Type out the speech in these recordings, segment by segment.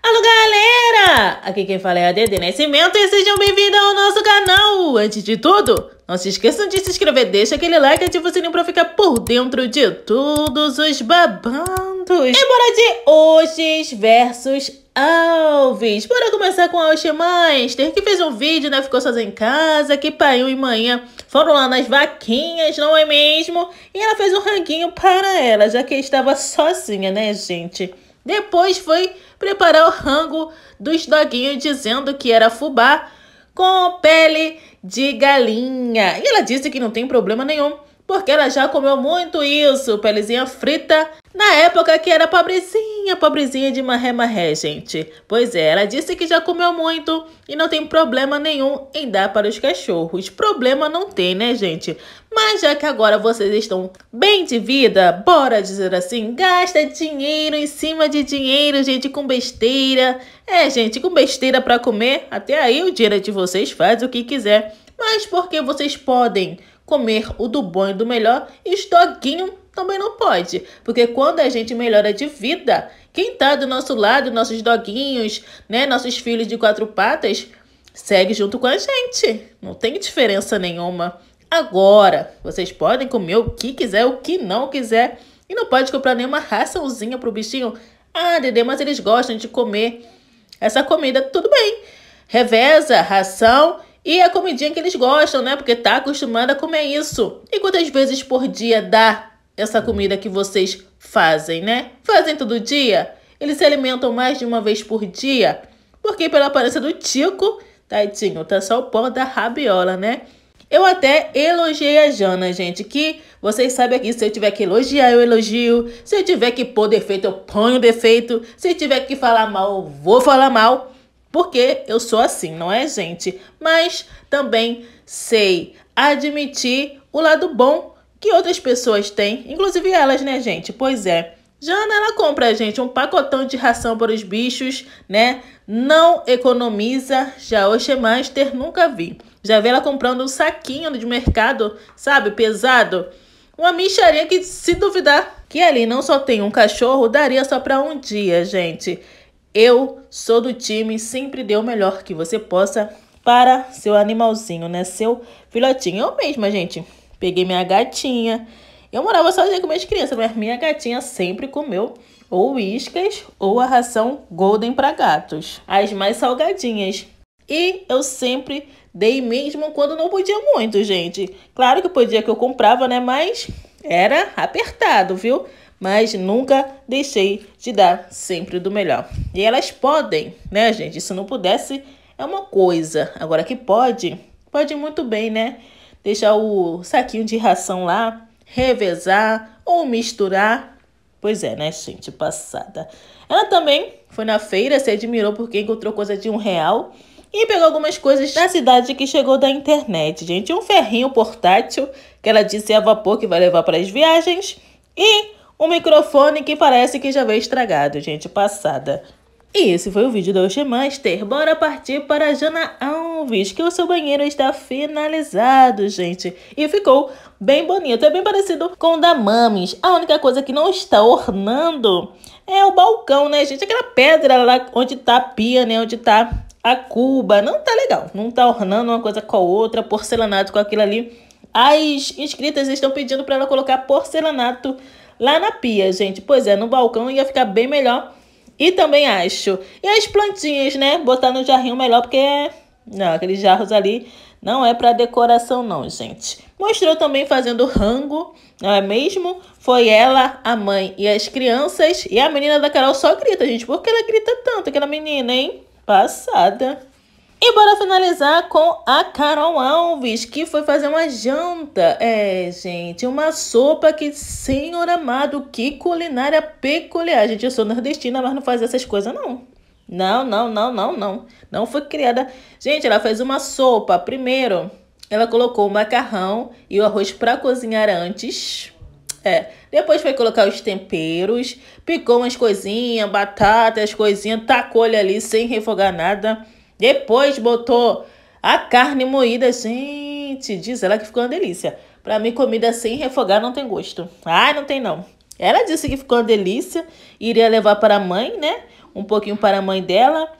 Alô galera! Aqui quem fala é a Dede Nascimento e sejam bem-vindos ao nosso canal! Antes de tudo, não se esqueçam de se inscrever, deixa aquele like e ativa o sininho pra ficar por dentro de todos os babandos! E bora de hoje versus Alves. Bora começar com Alche Master, que fez um vídeo, né? Ficou sozinha em casa, que paiu e manhã foram lá nas vaquinhas, não é mesmo? E ela fez um ranguinho para ela, já que estava sozinha, né, gente? Depois foi preparar o rango dos doguinhos dizendo que era fubá com pele de galinha. E ela disse que não tem problema nenhum porque ela já comeu muito isso, pelezinha frita, na época que era pobrezinha, pobrezinha de marré-marré, gente. Pois é, ela disse que já comeu muito e não tem problema nenhum em dar para os cachorros. Problema não tem, né, gente? Mas já que agora vocês estão bem de vida, bora dizer assim, gasta dinheiro em cima de dinheiro, gente, com besteira. É, gente, com besteira para comer, até aí o dinheiro de vocês faz o que quiser. Mas porque vocês podem comer o do bom e do melhor, e os doguinhos também não pode. Porque quando a gente melhora de vida, quem tá do nosso lado, nossos doguinhos, né, nossos filhos de quatro patas, segue junto com a gente. Não tem diferença nenhuma. Agora, vocês podem comer o que quiser, o que não quiser. E não pode comprar nenhuma raçãozinha pro bichinho. Ah, Dedê, mas eles gostam de comer essa comida. Tudo bem. Reveza, ração e é a comidinha que eles gostam, né? Porque tá acostumada a comer isso. E quantas vezes por dia dá essa comida que vocês fazem, né? Fazem todo dia? Eles se alimentam mais de uma vez por dia? Porque pela aparência do Tico, tadinho, tá só o pó da rabiola, né? Eu até elogiei a Jana, gente, que vocês sabem aqui, se eu tiver que elogiar, eu elogio. Se eu tiver que pôr defeito, eu ponho defeito. Se eu tiver que falar mal, eu vou falar mal porque eu sou assim, não é, gente? Mas também sei admitir o lado bom que outras pessoas têm, inclusive elas, né, gente? Pois é. Jana, ela compra, gente, um pacotão de ração para os bichos, né? Não economiza. Já hoje Master, nunca vi. Já vi ela comprando um saquinho de mercado, sabe, pesado. Uma micharia que, se duvidar, que ali não só tem um cachorro, daria só para um dia, gente. Eu sou do time sempre dê o melhor que você possa para seu animalzinho, né? Seu filhotinho. Eu mesma, gente, peguei minha gatinha. Eu morava sozinha com minhas crianças, mas minha gatinha sempre comeu ou iscas ou a ração golden para gatos, as mais salgadinhas. E eu sempre dei mesmo quando não podia muito, gente. Claro que podia que eu comprava, né? Mas era apertado, viu? mas nunca deixei de dar sempre do melhor. E elas podem, né, gente? Se não pudesse, é uma coisa. Agora que pode, pode muito bem, né? Deixar o saquinho de ração lá, revezar ou misturar. Pois é, né, gente? Passada. Ela também foi na feira, se admirou porque encontrou coisa de um real e pegou algumas coisas da cidade que chegou da internet, gente. Um ferrinho portátil que ela disse é a vapor que vai levar para as viagens e um microfone que parece que já veio estragado, gente passada. E esse foi o vídeo da Oxemaster. Bora partir para a Jana Alves, que o seu banheiro está finalizado, gente. E ficou bem bonito, é bem parecido com o da Mames. A única coisa que não está ornando é o balcão, né, gente? Aquela pedra lá onde tá a pia, né, onde tá a cuba. Não tá legal, não tá ornando uma coisa com a outra, porcelanato com aquilo ali. As inscritas estão pedindo para ela colocar porcelanato lá na pia, gente. Pois é, no balcão ia ficar bem melhor. E também acho. E as plantinhas, né? Botar no jarrinho melhor, porque é, não, aqueles jarros ali não é para decoração não, gente. Mostrou também fazendo rango, não é mesmo? Foi ela, a mãe e as crianças. E a menina da Carol só grita, gente. Por que ela grita tanto, aquela menina, hein? Passada. E bora finalizar com a Carol Alves, que foi fazer uma janta. É, gente, uma sopa que, senhor amado, que culinária peculiar. Gente, eu sou nordestina, mas não faz essas coisas, não. Não, não, não, não, não. Não foi criada. Gente, ela fez uma sopa. Primeiro, ela colocou o macarrão e o arroz para cozinhar antes. É. Depois foi colocar os temperos, picou umas coisinhas, batata, as coisinhas, tacou ali sem refogar nada. Depois botou a carne moída. Gente, diz ela que ficou uma delícia. Para mim, comida sem refogar não tem gosto. Ai, não tem não. Ela disse que ficou uma delícia. Iria levar para a mãe, né? Um pouquinho para a mãe dela.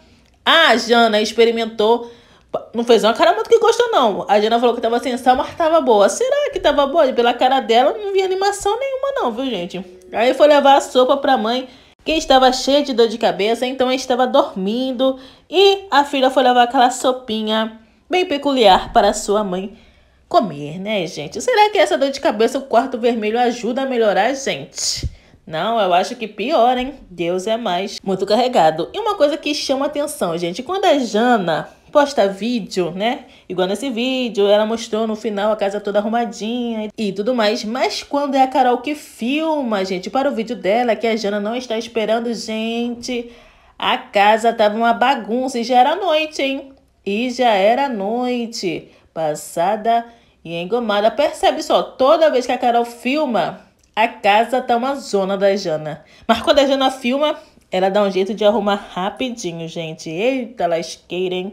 A Jana experimentou. Não fez uma cara muito que gostou, não. A Jana falou que tava sem sal, mas tava boa. Será que tava boa? Pela cara dela, não vi animação nenhuma, não, viu, gente? Aí foi levar a sopa pra mãe que estava cheia de dor de cabeça, então estava dormindo e a filha foi levar aquela sopinha bem peculiar para sua mãe comer, né, gente? Será que essa dor de cabeça, o quarto vermelho, ajuda a melhorar a gente? Não, eu acho que pior, hein? Deus é mais. Muito carregado. E uma coisa que chama atenção, gente, quando a Jana posta vídeo, né? Igual nesse vídeo, ela mostrou no final a casa toda arrumadinha e tudo mais. Mas quando é a Carol que filma, gente, para o vídeo dela, que a Jana não está esperando, gente, a casa tava uma bagunça e já era noite, hein? E já era noite, passada e engomada. Percebe só, toda vez que a Carol filma, a casa tá uma zona da Jana. Mas quando a Jana filma, ela dá um jeito de arrumar rapidinho, gente. Eita, lasqueira, hein?